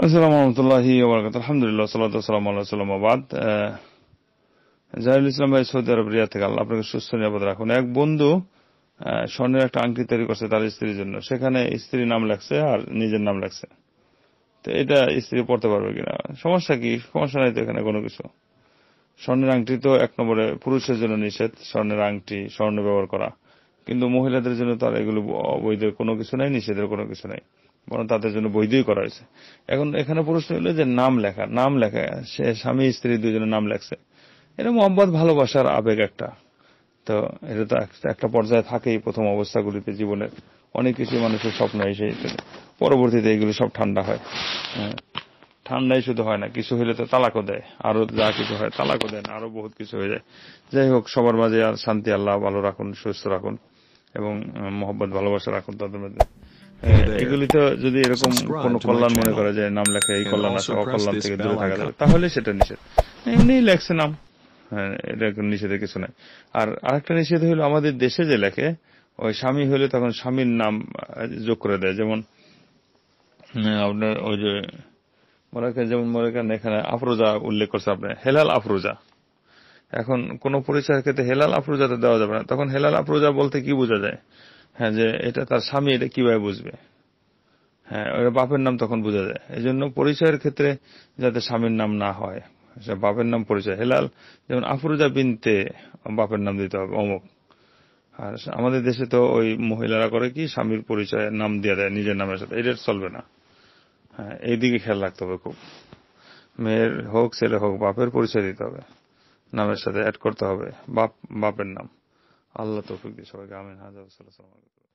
আসসালামু আলহামদুলিল্লাহ ইসলাম ভাই সৌদি আরব থেকে আল্লাহ আপনাকে সুস্থ নিরাপদ রাখুন এক বন্ধু স্বর্ণের একটা আংটি তৈরি করছে তার স্ত্রীর জন্য সেখানে স্ত্রীর নাম লেখছে আর নিজের নাম লাগছে তো এটা স্ত্রী পড়তে পারবে কিনা সমস্যা কি সমস্যা নাই তো এখানে কোনো কিছু স্বর্ণের আংটি তো এক নম্বরে পুরুষের জন্য নিষেধ স্বর্ণের আংটি স্বর্ণ ব্যবহার করা কিন্তু মহিলাদের জন্য তার এগুলো অবৈধ কোনো কিছু নাই নিষেধের কোনো কিছু নাই বরং তাদের জন্য বৈধই করা হয়েছে এখন এখানে প্রশ্ন হলো যে নাম লেখা নাম লেখা সে স্বামী স্ত্রী দুজনের নাম লেখছে এটা মোহাম্মদ ভালোবাসার আবেগ একটা তো এটা তো একটা পর্যায়ে থাকেই প্রথম অবস্থাগুলিতে জীবনের অনেক কিছু মানুষের স্বপ্ন এসে পরবর্তীতে এগুলো সব ঠান্ডা হয় হ্যাঁ। ঠান্ডাই শুধু হয় না কিছু হইলে তো তালাকও দেয় আরো যা কিছু হয় তালাকও দেন আরো বহুত কিছু হয়ে যায় যাই হোক সবার মাঝে আর শান্তি আল্লাহ ভালো রাখুন সুস্থ রাখুন এবং মোহাম্মদ ভালোবাসা রাখুন তাদের মধ্যে এগুলি তো যদি এরকম কোন কল্যাণ মনে করা যায় নাম লেখা এই কল্যাণ আছে অকল্যাণ থেকে দূরে থাকা যাবে তাহলে সেটা নিষেধ এমনি লেখছে নাম হ্যাঁ, এটা নিষেধের কিছু নাই আর আরেকটা নিষেধ হলো আমাদের দেশে যে লেখে ওই স্বামী হলে তখন স্বামীর নাম যোগ করে দেয় যেমন আপনার ওই যে মনে করেন যেমন মনে করেন এখানে আফরোজা উল্লেখ করছে আপনি হেলাল আফরোজা এখন কোন পরিচয়ের ক্ষেত্রে হেলাল আফরোজাতে দেওয়া যাবে না তখন হেলাল আফরোজা বলতে কি বোঝা যায় হ্যাঁ যে এটা তার স্বামী এটা কিভাবে বুঝবে হ্যাঁ ওর বাপের নাম তখন বোঝা যায় এই জন্য পরিচয়ের ক্ষেত্রে যাতে স্বামীর নাম না হয় বাপের নাম পরিচয় হেলাল যেমন আফরোজা বিনতে বাপের নাম দিতে হবে অমুক আর আমাদের দেশে তো ওই মহিলারা করে কি স্বামীর পরিচয় নাম দিয়ে দেয় নিজের নামের সাথে এটা চলবে না হ্যাঁ এইদিকে খেয়াল রাখতে হবে খুব মেয়ের হোক ছেলে হোক বাপের পরিচয় দিতে হবে নামের সাথে অ্যাড করতে হবে বাপ বাপের নাম আল্লাহ তৌফিক দিয়ে সবাইকে আমিন হাজার